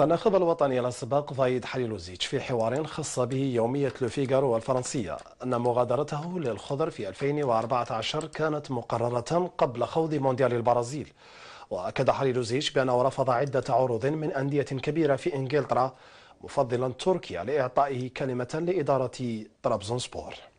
الناخب الوطني الأسبق فايد حليلوزيتش في حوار خص به يومية لوفيغارو الفرنسية أن مغادرته للخضر في 2014 كانت مقررة قبل خوض مونديال البرازيل وأكد حليلوزيتش بأنه رفض عدة عروض من أندية كبيرة في إنجلترا مفضلا تركيا لإعطائه كلمة لإدارة طرابزون سبور